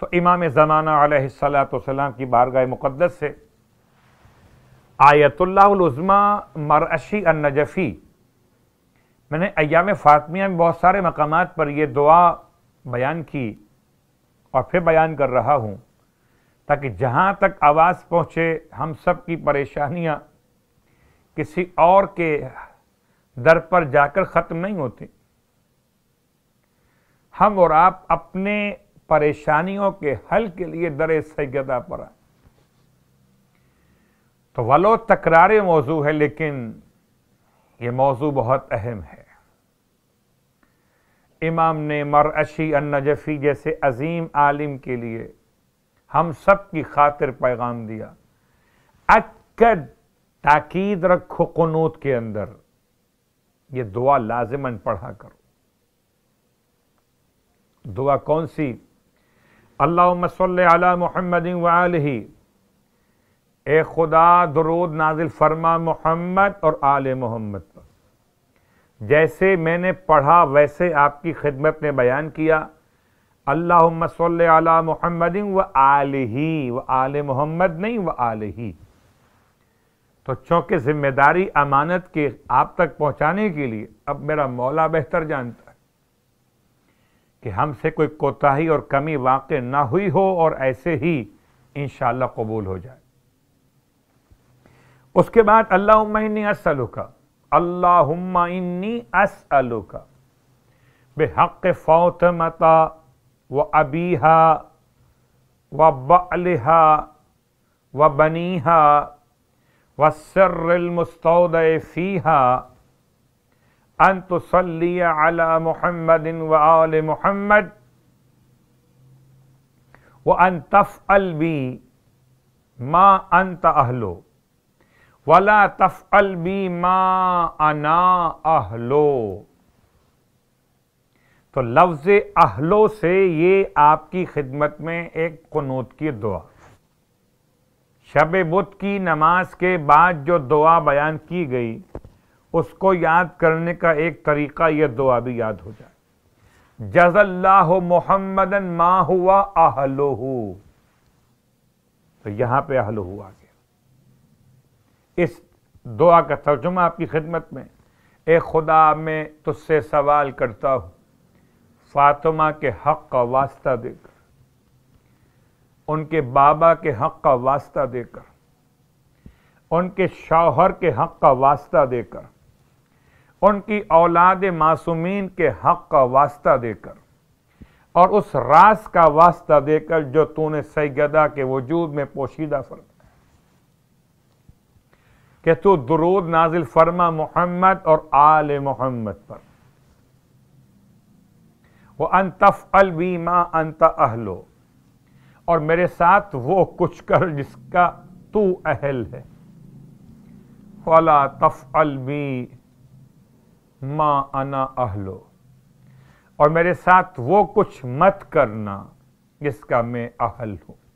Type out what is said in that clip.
تو امام زمانہ علیہ السلام کی بارگاہ مقدس سے آیت اللہ العظمہ مرعشی النجفی میں نے ایام فاطمیہ میں بہت سارے مقامات پر یہ دعا بیان کی اور پھر بیان کر رہا ہوں تاکہ جہاں تک آواز پہنچے ہم سب کی پریشانیاں کسی اور کے در پر جا کر ختم نہیں ہوتی ہم اور آپ اپنے پریشانیوں کے حل کے لیے در سیدہ پر تو ولو تکرار موضوع ہے لیکن یہ موضوع بہت اہم ہے امام نے مرعشی النجفی جیسے عظیم عالم کے لیے ہم سب کی خاطر پیغام دیا اکد تاکید رکھو قنوت کے اندر یہ دعا لازمن پڑھا کرو دعا کون سی اللہم صلی علی محمد و آلہ اے خدا درود نازل فرما محمد اور آل محمد جیسے میں نے پڑھا ویسے آپ کی خدمت نے بیان کیا اللہم صلی علی محمد و آلہ و آل محمد نہیں و آلہ تو چونکہ ذمہ داری امانت کے آپ تک پہنچانے کے لیے اب میرا مولا بہتر جانتا ہے کہ ہم سے کوئی کوتاہی اور کمی واقع نہ ہوئی ہو اور ایسے ہی انشاءاللہ قبول ہو جائے اس کے بعد اللہم انی اسلوکھا اللہم انی بے بحق فوت و ابیہا و بعلہا و بنیہا و سر المستودع فیہا ان تصلی علی محمد و آل محمد و تفعل بی ما انا اہلو تو لفظ اہلو سے یہ آپ کی خدمت میں ایک قنوت کی دعا شب بدھ کی نماز کے بعد جو دعا بیان کی گئی اس کو یاد کرنے کا ایک طریقہ یہ دعا بھی یاد ہو جائے جز اللہ محمد ما ہوا الحو تو یہاں پہ اہل ہوا گیا اس دعا کا ترجمہ آپ کی خدمت میں اے خدا میں تجھ سے سوال کرتا ہوں فاطمہ کے حق کا واسطہ دے کر ان کے بابا کے حق کا واسطہ دے کر ان کے شوہر کے حق کا واسطہ دے کر ان کی اولاد معصومین کے حق کا واسطہ دے کر اور اس راز کا واسطہ دے کر جو تو نے سیدہ کے وجود میں پوشیدہ فرما کہ تو درود نازل فرما محمد اور آل محمد پر وہ انتف الوی ماں انت اہلو اور میرے ساتھ وہ کچھ کر جس کا تو اہل ہے تفعل بی ما انا اہلو اور میرے ساتھ وہ کچھ مت کرنا جس کا میں اہل ہوں